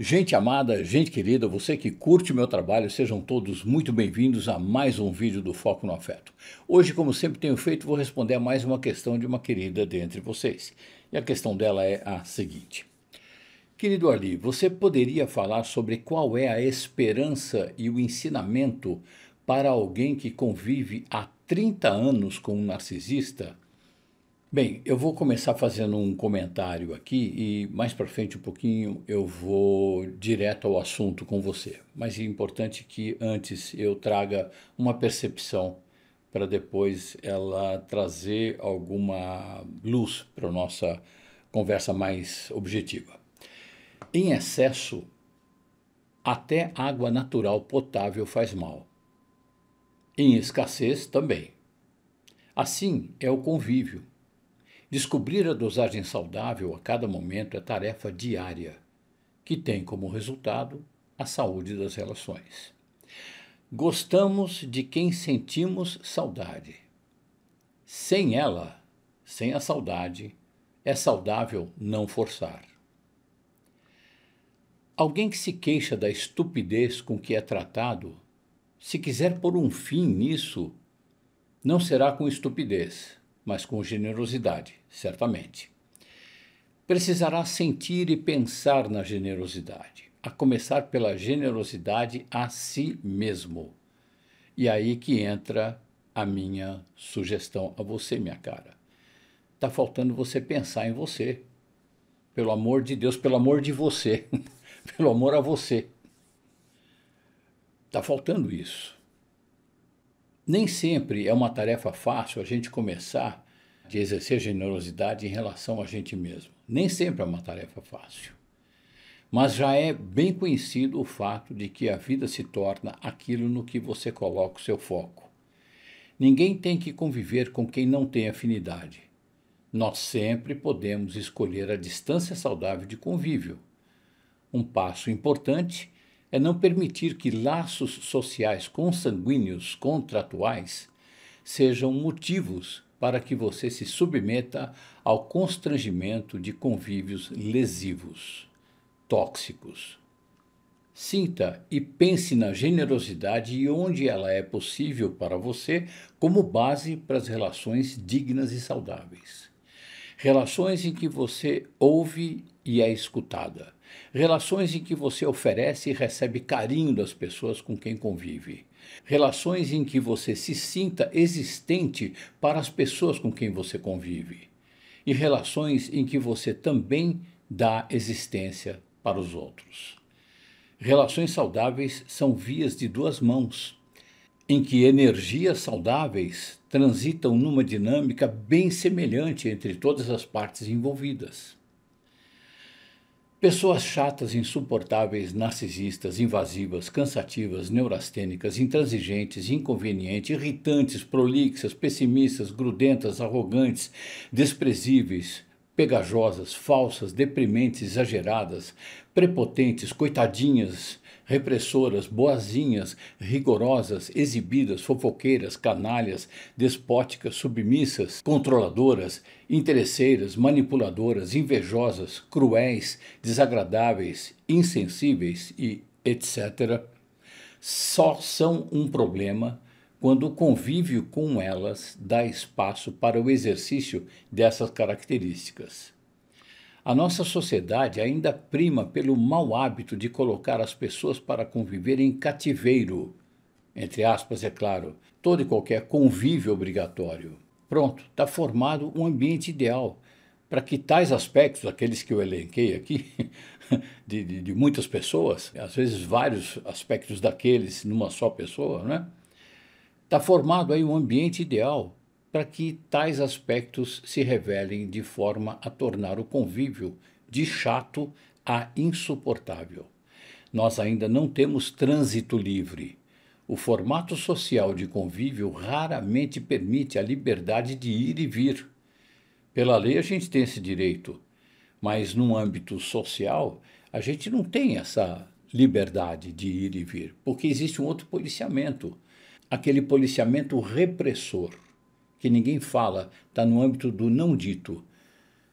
Gente amada, gente querida, você que curte o meu trabalho, sejam todos muito bem-vindos a mais um vídeo do Foco no Afeto. Hoje, como sempre tenho feito, vou responder a mais uma questão de uma querida dentre vocês. E a questão dela é a seguinte. Querido Ali, você poderia falar sobre qual é a esperança e o ensinamento para alguém que convive há 30 anos com um narcisista? Bem, eu vou começar fazendo um comentário aqui e mais para frente um pouquinho eu vou direto ao assunto com você. Mas é importante que antes eu traga uma percepção para depois ela trazer alguma luz para a nossa conversa mais objetiva. Em excesso, até água natural potável faz mal. Em escassez também. Assim é o convívio Descobrir a dosagem saudável a cada momento é tarefa diária, que tem como resultado a saúde das relações. Gostamos de quem sentimos saudade. Sem ela, sem a saudade, é saudável não forçar. Alguém que se queixa da estupidez com que é tratado, se quiser pôr um fim nisso, não será com estupidez, mas com generosidade certamente. Precisará sentir e pensar na generosidade, a começar pela generosidade a si mesmo. E aí que entra a minha sugestão a você, minha cara. Tá faltando você pensar em você. Pelo amor de Deus, pelo amor de você, pelo amor a você. Tá faltando isso. Nem sempre é uma tarefa fácil a gente começar de exercer generosidade em relação a gente mesmo. Nem sempre é uma tarefa fácil. Mas já é bem conhecido o fato de que a vida se torna aquilo no que você coloca o seu foco. Ninguém tem que conviver com quem não tem afinidade. Nós sempre podemos escolher a distância saudável de convívio. Um passo importante é não permitir que laços sociais consanguíneos contratuais sejam motivos para que você se submeta ao constrangimento de convívios lesivos, tóxicos. Sinta e pense na generosidade e onde ela é possível para você como base para as relações dignas e saudáveis. Relações em que você ouve e é escutada. Relações em que você oferece e recebe carinho das pessoas com quem convive relações em que você se sinta existente para as pessoas com quem você convive, e relações em que você também dá existência para os outros. Relações saudáveis são vias de duas mãos, em que energias saudáveis transitam numa dinâmica bem semelhante entre todas as partes envolvidas. Pessoas chatas, insuportáveis, narcisistas, invasivas, cansativas, neurastênicas, intransigentes, inconvenientes, irritantes, prolixas, pessimistas, grudentas, arrogantes, desprezíveis, pegajosas, falsas, deprimentes, exageradas, prepotentes, coitadinhas, repressoras, boazinhas, rigorosas, exibidas, fofoqueiras, canalhas, despóticas, submissas, controladoras, interesseiras, manipuladoras, invejosas, cruéis, desagradáveis, insensíveis e etc., só são um problema quando o convívio com elas dá espaço para o exercício dessas características. A nossa sociedade ainda prima pelo mau hábito de colocar as pessoas para conviver em cativeiro. Entre aspas, é claro, todo e qualquer convívio obrigatório. Pronto, está formado um ambiente ideal para que tais aspectos, aqueles que eu elenquei aqui, de, de, de, muitas pessoas, às vezes vários aspectos daqueles numa só pessoa, né? Está formado aí um ambiente ideal para que tais aspectos se revelem de forma a tornar o convívio de chato a insuportável. Nós ainda não temos trânsito livre. O formato social de convívio raramente permite a liberdade de ir e vir. Pela lei, a gente tem esse direito, mas no âmbito social, a gente não tem essa liberdade de ir e vir, porque existe um outro policiamento aquele policiamento repressor que ninguém fala, está no âmbito do não dito.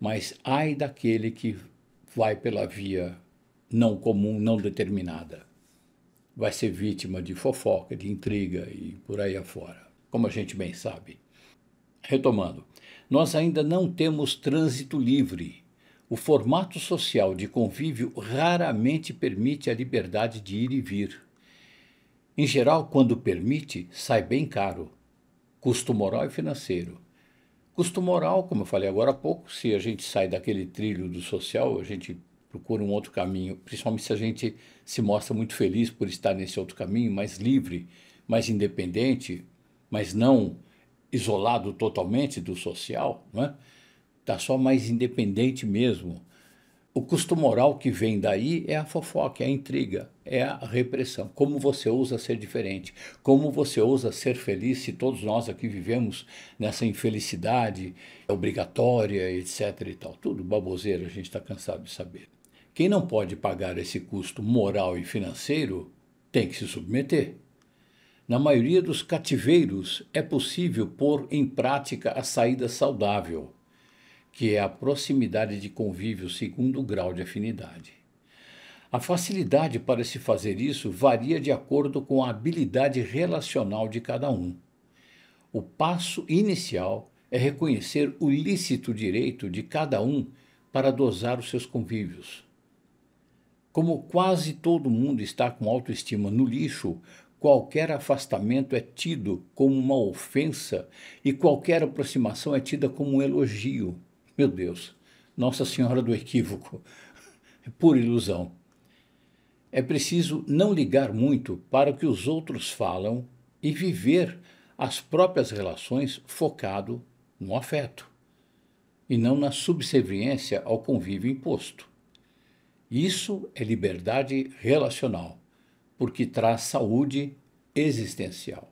Mas ai daquele que vai pela via não comum, não determinada. Vai ser vítima de fofoca, de intriga e por aí afora, como a gente bem sabe. Retomando, nós ainda não temos trânsito livre. O formato social de convívio raramente permite a liberdade de ir e vir. Em geral, quando permite, sai bem caro custo moral e financeiro. Custo moral, como eu falei agora há pouco, se a gente sai daquele trilho do social, a gente procura um outro caminho, principalmente se a gente se mostra muito feliz por estar nesse outro caminho, mais livre, mais independente, mas não isolado totalmente do social, não é? Tá só mais independente mesmo o custo moral que vem daí é a fofoca, é a intriga, é a repressão. Como você ousa ser diferente? Como você ousa ser feliz se todos nós aqui vivemos nessa infelicidade obrigatória, etc e tal? Tudo baboseiro a gente está cansado de saber. Quem não pode pagar esse custo moral e financeiro tem que se submeter. Na maioria dos cativeiros é possível pôr em prática a saída saudável que é a proximidade de convívio segundo o grau de afinidade. A facilidade para se fazer isso varia de acordo com a habilidade relacional de cada um. O passo inicial é reconhecer o lícito direito de cada um para dosar os seus convívios. Como quase todo mundo está com autoestima no lixo, qualquer afastamento é tido como uma ofensa e qualquer aproximação é tida como um elogio. Meu Deus, Nossa Senhora do Equívoco, é pura ilusão. É preciso não ligar muito para o que os outros falam e viver as próprias relações focado no afeto e não na subserviência ao convívio imposto. Isso é liberdade relacional, porque traz saúde existencial.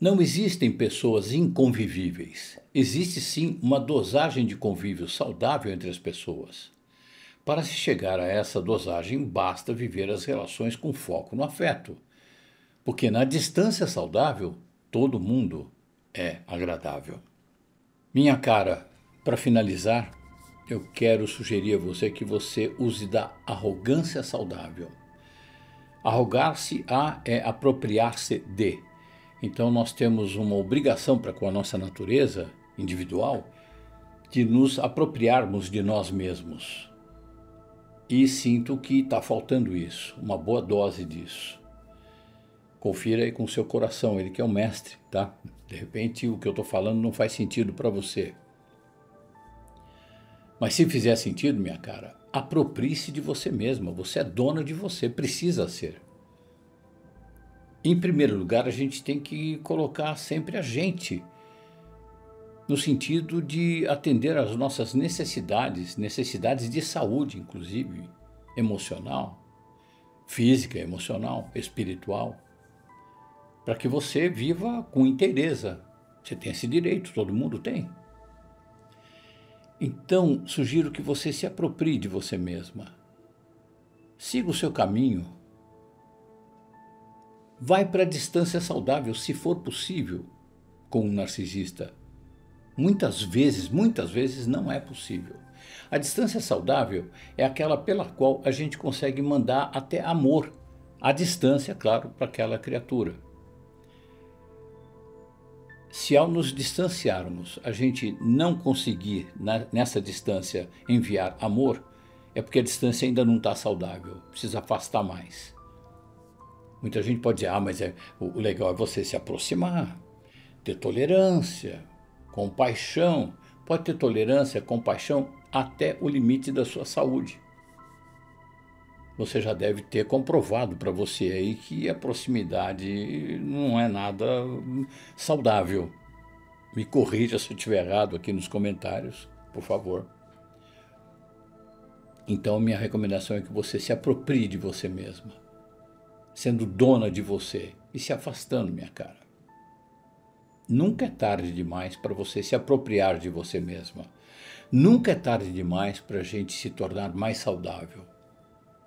Não existem pessoas inconvivíveis. Existe sim uma dosagem de convívio saudável entre as pessoas. Para se chegar a essa dosagem, basta viver as relações com foco no afeto. Porque na distância saudável, todo mundo é agradável. Minha cara, para finalizar, eu quero sugerir a você que você use da arrogância saudável. Arrogar-se a é apropriar-se de então nós temos uma obrigação para com a nossa natureza individual de nos apropriarmos de nós mesmos. E sinto que está faltando isso, uma boa dose disso. Confira aí com seu coração, ele que é o mestre, tá? De repente o que eu estou falando não faz sentido para você. Mas se fizer sentido, minha cara, aproprie-se de você mesma. Você é dona de você, precisa ser. Em primeiro lugar, a gente tem que colocar sempre a gente no sentido de atender às nossas necessidades, necessidades de saúde, inclusive emocional, física, emocional, espiritual, para que você viva com inteireza. Você tem esse direito, todo mundo tem. Então, sugiro que você se aproprie de você mesma. Siga o seu caminho Vai para a distância saudável, se for possível, com um narcisista. Muitas vezes, muitas vezes não é possível. A distância saudável é aquela pela qual a gente consegue mandar até amor, A distância, claro, para aquela criatura. Se ao nos distanciarmos, a gente não conseguir na, nessa distância enviar amor, é porque a distância ainda não está saudável, precisa afastar mais. Muita gente pode dizer, ah, mas é, o legal é você se aproximar, ter tolerância, compaixão. Pode ter tolerância, compaixão até o limite da sua saúde. Você já deve ter comprovado para você aí que a proximidade não é nada saudável. Me corrija se eu estiver errado aqui nos comentários, por favor. Então, minha recomendação é que você se aproprie de você mesma sendo dona de você e se afastando, minha cara. Nunca é tarde demais para você se apropriar de você mesma. Nunca é tarde demais para a gente se tornar mais saudável,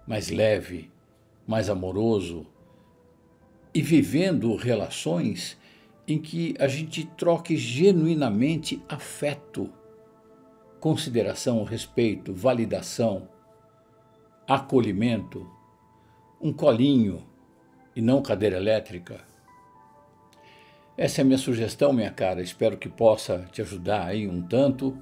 mais leve, mais amoroso e vivendo relações em que a gente troque genuinamente afeto, consideração, respeito, validação, acolhimento, um colinho e não cadeira elétrica? Essa é a minha sugestão, minha cara. Espero que possa te ajudar aí um tanto.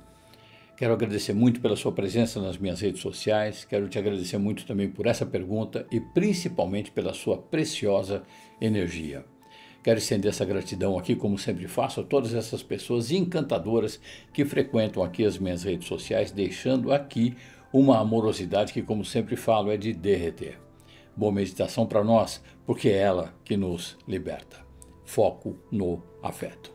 Quero agradecer muito pela sua presença nas minhas redes sociais. Quero te agradecer muito também por essa pergunta e principalmente pela sua preciosa energia. Quero estender essa gratidão aqui, como sempre faço, a todas essas pessoas encantadoras que frequentam aqui as minhas redes sociais, deixando aqui uma amorosidade que, como sempre falo, é de derreter. Boa meditação para nós, porque é ela que nos liberta. Foco no afeto.